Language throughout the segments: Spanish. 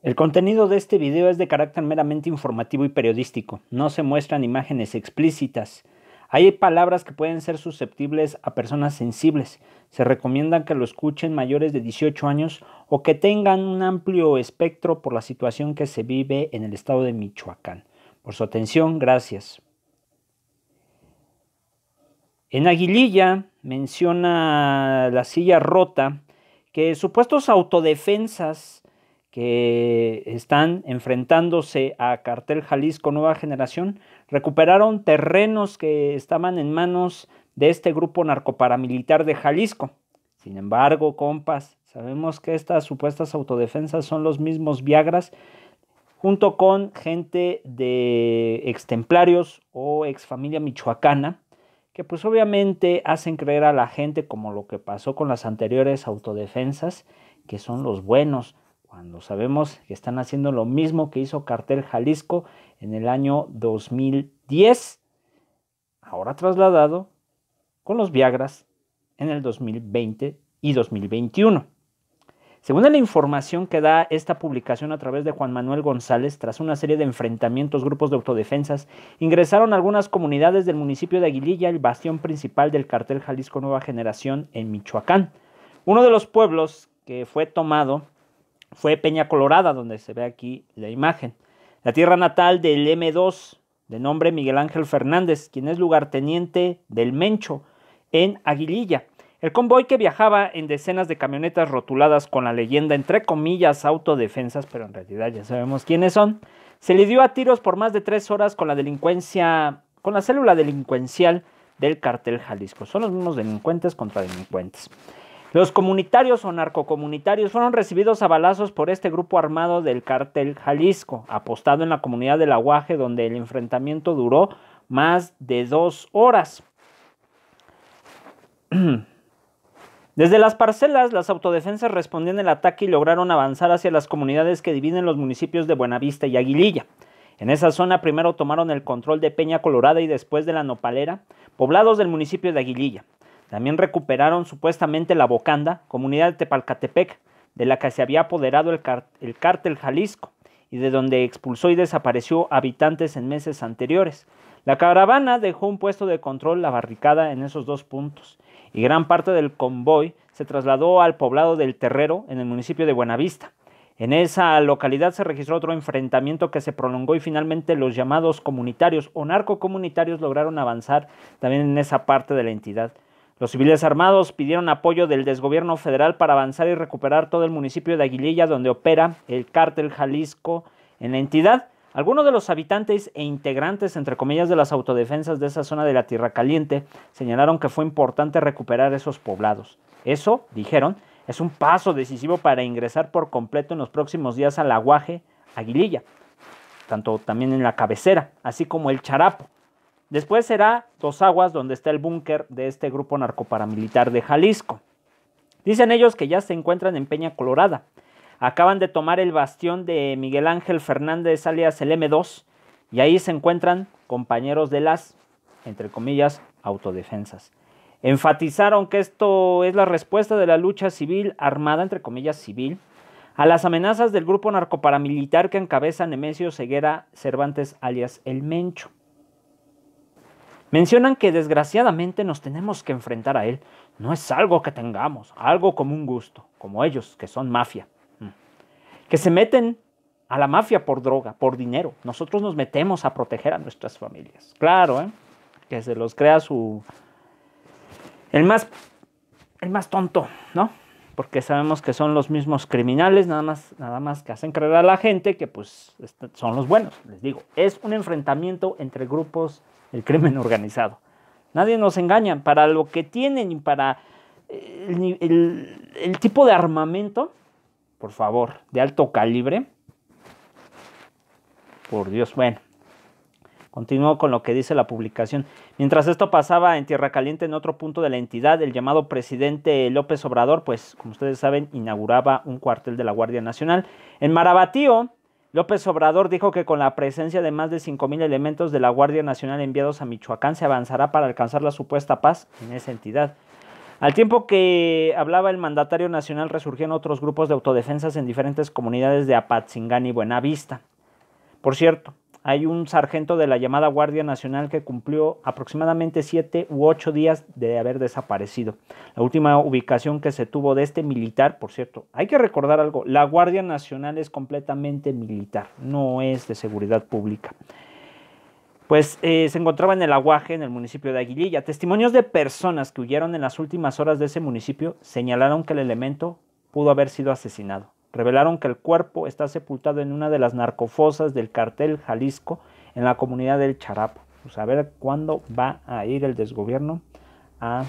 El contenido de este video es de carácter meramente informativo y periodístico. No se muestran imágenes explícitas. Hay palabras que pueden ser susceptibles a personas sensibles. Se recomienda que lo escuchen mayores de 18 años o que tengan un amplio espectro por la situación que se vive en el estado de Michoacán. Por su atención, gracias. En Aguililla menciona la silla rota que supuestos autodefensas que están enfrentándose a Cartel Jalisco Nueva Generación, recuperaron terrenos que estaban en manos de este grupo narcoparamilitar de Jalisco. Sin embargo, compas, sabemos que estas supuestas autodefensas son los mismos Viagras, junto con gente de extemplarios o exfamilia michoacana, que pues obviamente hacen creer a la gente, como lo que pasó con las anteriores autodefensas, que son los buenos, cuando sabemos que están haciendo lo mismo que hizo Cartel Jalisco en el año 2010, ahora trasladado con los Viagras en el 2020 y 2021. Según la información que da esta publicación a través de Juan Manuel González, tras una serie de enfrentamientos, grupos de autodefensas ingresaron algunas comunidades del municipio de Aguililla, el bastión principal del cartel Jalisco Nueva Generación en Michoacán. Uno de los pueblos que fue tomado fue Peña Colorada, donde se ve aquí la imagen. La tierra natal del M2, de nombre Miguel Ángel Fernández, quien es lugarteniente del Mencho, en Aguililla. El convoy que viajaba en decenas de camionetas rotuladas con la leyenda, entre comillas, autodefensas, pero en realidad ya sabemos quiénes son, se le dio a tiros por más de tres horas con la delincuencia, con la célula delincuencial del cartel Jalisco. Son los mismos delincuentes contra delincuentes. Los comunitarios o narcocomunitarios fueron recibidos a balazos por este grupo armado del cartel Jalisco, apostado en la comunidad del Aguaje, donde el enfrentamiento duró más de dos horas. Desde las parcelas, las autodefensas respondieron el ataque y lograron avanzar hacia las comunidades que dividen los municipios de Buenavista y Aguililla. En esa zona primero tomaron el control de Peña Colorada y después de la Nopalera, poblados del municipio de Aguililla. También recuperaron supuestamente la Bocanda, comunidad de Tepalcatepec, de la que se había apoderado el, cártel Jalisco y de donde expulsó y desapareció habitantes en meses anteriores. La caravana dejó un puesto de control la barricada en esos dos puntos y gran parte del convoy se trasladó al poblado del Terrero en el municipio de Buenavista. En esa localidad se registró otro enfrentamiento que se prolongó y finalmente los llamados comunitarios o narcocomunitarios lograron avanzar también en esa parte de la entidad. Los civiles armados pidieron apoyo del desgobierno federal para avanzar y recuperar todo el municipio de Aguililla donde opera el cártel Jalisco en la entidad. Algunos de los habitantes e integrantes, entre comillas, de las autodefensas de esa zona de la Tierra Caliente señalaron que fue importante recuperar esos poblados. Eso, dijeron, es un paso decisivo para ingresar por completo en los próximos días al aguaje Aguililla, tanto también en la cabecera, así como el Charapo, Después será Dos Aguas, donde está el búnker de este grupo narcoparamilitar de Jalisco. Dicen ellos que ya se encuentran en Peña Colorada. Acaban de tomar el bastión de Miguel Ángel Fernández alias el M2 y ahí se encuentran compañeros de las, entre comillas, autodefensas. Enfatizaron que esto es la respuesta de la lucha civil armada, entre comillas, civil, a las amenazas del grupo narcoparamilitar que encabeza Nemesio Ceguera Cervantes alias El Mencho. Mencionan que desgraciadamente nos tenemos que enfrentar a él. No es algo que tengamos, algo como un gusto, como ellos, que son mafia. Mm. Que se meten a la mafia por droga, por dinero. Nosotros nos metemos a proteger a nuestras familias. Claro, ¿eh? que se los crea su... El más, el más tonto, ¿no? Porque sabemos que son los mismos criminales, nada más, nada más que hacen creer a la gente que pues este, son los buenos, les digo. Es un enfrentamiento entre grupos el crimen organizado. Nadie nos engaña. Para lo que tienen y para eh, el, tipo de armamento, por favor, de alto calibre. Por Dios, bueno. Continúo con lo que dice la publicación. Mientras esto pasaba en Tierra Caliente, en otro punto de la entidad, el llamado presidente López Obrador, pues como ustedes saben, inauguraba un cuartel de la Guardia Nacional. En Marabatío, López Obrador dijo que con la presencia de más de 5.000 elementos de la Guardia Nacional enviados a Michoacán se avanzará para alcanzar la supuesta paz en esa entidad. Al tiempo que hablaba el mandatario nacional resurgían otros grupos de autodefensas en diferentes comunidades de Apatzingán y Buenavista. Por cierto, hay un sargento de la llamada Guardia Nacional que cumplió aproximadamente siete u ocho días de haber desaparecido. La última ubicación que se tuvo de este militar, por cierto, hay que recordar algo, la Guardia Nacional es completamente militar, no es de seguridad pública. Pues eh, se encontraba en el aguaje, en el municipio de Aguililla. Testimonios de personas que huyeron en las últimas horas de ese municipio señalaron que el elemento pudo haber sido asesinado. Revelaron que el cuerpo está sepultado en una de las narcofosas del cartel Jalisco en la comunidad del Charapo. Pues a ver cuándo va a ir el desgobierno a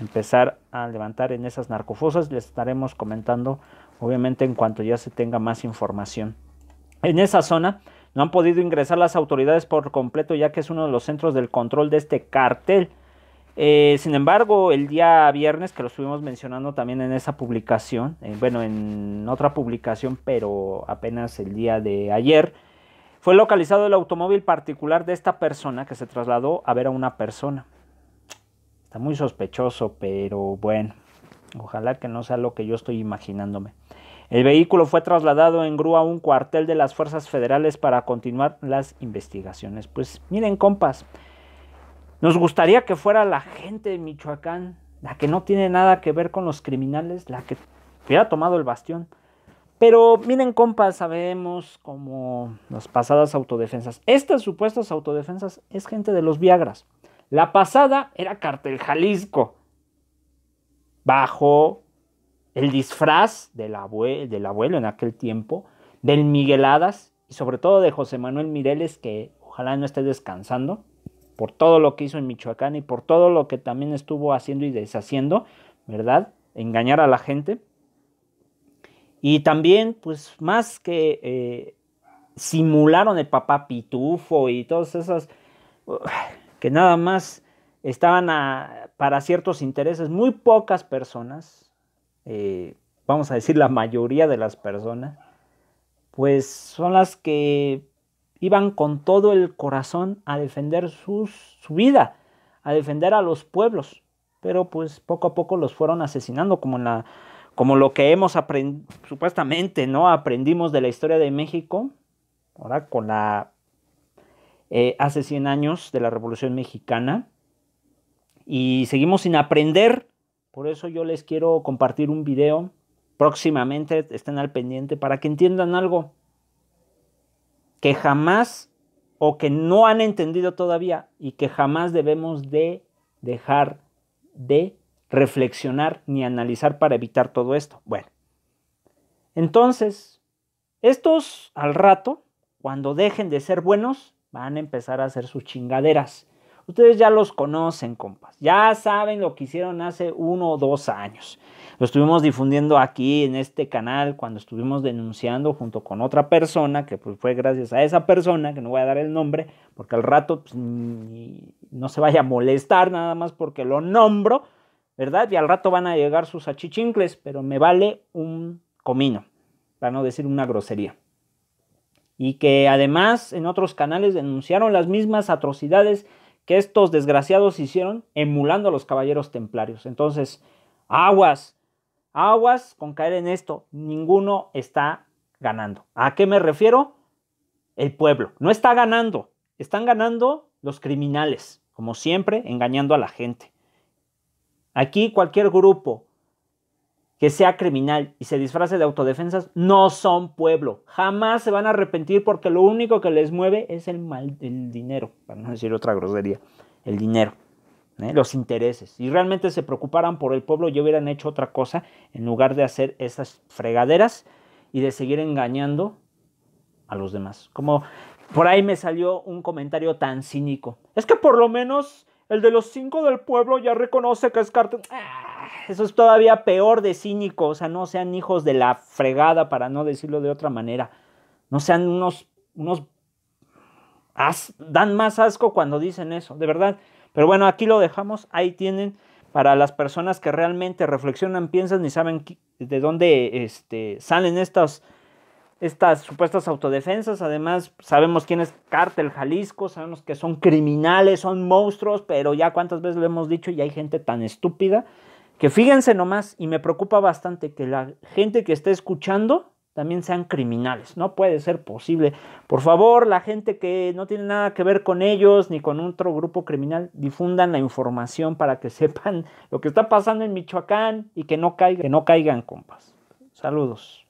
empezar a levantar en esas narcofosas. Les estaremos comentando, obviamente, en cuanto ya se tenga más información. En esa zona no han podido ingresar las autoridades por completo, ya que es uno de los centros del control de este cartel eh, sin embargo, el día viernes, que lo estuvimos mencionando también en esa publicación, eh, bueno, en otra publicación, pero apenas el día de ayer, fue localizado el automóvil particular de esta persona que se trasladó a ver a una persona. Está muy sospechoso, pero bueno, ojalá que no sea lo que yo estoy imaginándome. El vehículo fue trasladado en grúa a un cuartel de las fuerzas federales para continuar las investigaciones. Pues miren, compas, nos gustaría que fuera la gente de Michoacán, la que no tiene nada que ver con los criminales, la que hubiera tomado el bastión. Pero miren, compas, sabemos como las pasadas autodefensas. Estas supuestas autodefensas es gente de los Viagras. La pasada era Cartel Jalisco, bajo el disfraz del, del abuelo en aquel tiempo, del Hadas y sobre todo de José Manuel Mireles, que ojalá no esté descansando por todo lo que hizo en Michoacán y por todo lo que también estuvo haciendo y deshaciendo, ¿verdad? Engañar a la gente. Y también, pues más que eh, simularon el papá pitufo y todas esas que nada más estaban para ciertos intereses, muy pocas personas, eh, vamos a decir la mayoría de las personas, pues son las que iban con todo el corazón a defender su vida, a defender a los pueblos, pero pues poco a poco los fueron asesinando como la como lo que hemos aprendido, supuestamente, ¿no? Aprendimos de la historia de México, ahora con la, eh, hace 100 años de la Revolución Mexicana, y seguimos sin aprender, por eso yo les quiero compartir un video próximamente, estén al pendiente para que entiendan algo que jamás o que no han entendido todavía y que jamás debemos de dejar de reflexionar ni analizar para evitar todo esto. Bueno, entonces, estos al rato, cuando dejen de ser buenos, van a empezar a hacer sus chingaderas Ustedes ya los conocen, compas. Ya saben lo que hicieron hace uno o dos años. Lo estuvimos difundiendo aquí en este canal cuando estuvimos denunciando junto con otra persona, que pues fue gracias a esa persona, que no voy a dar el nombre, porque al rato pues, no se vaya a molestar nada más porque lo nombro, ¿verdad? Y al rato van a llegar sus achichincles, pero me vale un comino, para no decir una grosería y que además en otros canales denunciaron las mismas atrocidades que estos desgraciados hicieron emulando a los caballeros templarios. Entonces, aguas, aguas con caer en esto. Ninguno está ganando. ¿A qué me refiero? El pueblo. No está ganando. Están ganando los criminales, como siempre, engañando a la gente. Aquí cualquier grupo que sea criminal y se disfrace de autodefensas no son pueblo. Jamás se van a arrepentir porque lo único que les mueve es el, mal, del dinero, para no decir otra grosería, el dinero, ¿eh? los intereses. Si realmente se preocuparan por el pueblo, yo hubieran hecho otra cosa en lugar de hacer esas fregaderas y de seguir engañando a los demás. Como por ahí me salió un comentario tan cínico. Es que por lo menos el de los cinco del pueblo ya reconoce que es cartel. Ah, eso es todavía peor de cínico, o sea, no sean hijos de la fregada, para no decirlo de otra manera, no sean unos, unos, dan más asco cuando dicen eso, de verdad. Pero bueno, aquí lo dejamos, ahí tienen para las personas que realmente reflexionan, piensan y saben de dónde este, salen estas, estas supuestas autodefensas. Además, sabemos quién es Cártel Jalisco, sabemos que son criminales, son monstruos, pero ya cuántas veces lo hemos dicho y hay gente tan estúpida que fíjense nomás, y me preocupa bastante que la gente que está escuchando también sean criminales. No puede ser posible. Por favor, la gente que no tiene nada que ver con ellos ni con otro grupo criminal, difundan la información para que sepan lo que está pasando en Michoacán y que no caigan, que no caigan compas. Saludos.